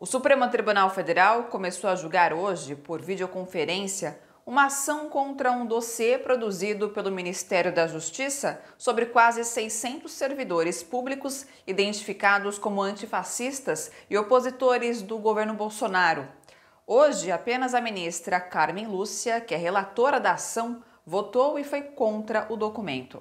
O Supremo Tribunal Federal começou a julgar hoje, por videoconferência, uma ação contra um dossiê produzido pelo Ministério da Justiça sobre quase 600 servidores públicos identificados como antifascistas e opositores do governo Bolsonaro. Hoje, apenas a ministra Carmen Lúcia, que é relatora da ação, votou e foi contra o documento.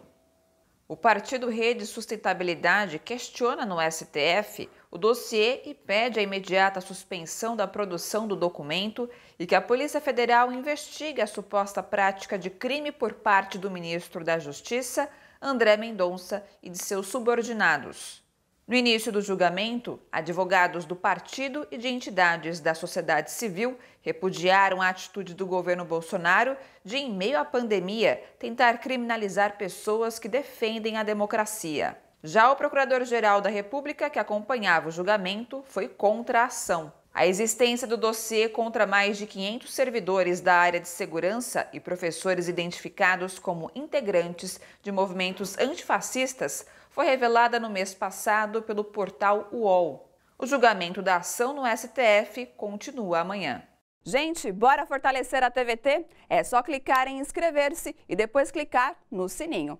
O partido Rede Sustentabilidade questiona no STF o dossiê e pede a imediata suspensão da produção do documento e que a Polícia Federal investigue a suposta prática de crime por parte do ministro da Justiça, André Mendonça, e de seus subordinados. No início do julgamento, advogados do partido e de entidades da sociedade civil repudiaram a atitude do governo Bolsonaro de, em meio à pandemia, tentar criminalizar pessoas que defendem a democracia. Já o Procurador-Geral da República, que acompanhava o julgamento, foi contra a ação. A existência do dossiê contra mais de 500 servidores da área de segurança e professores identificados como integrantes de movimentos antifascistas foi revelada no mês passado pelo portal UOL. O julgamento da ação no STF continua amanhã. Gente, bora fortalecer a TVT? É só clicar em inscrever-se e depois clicar no sininho.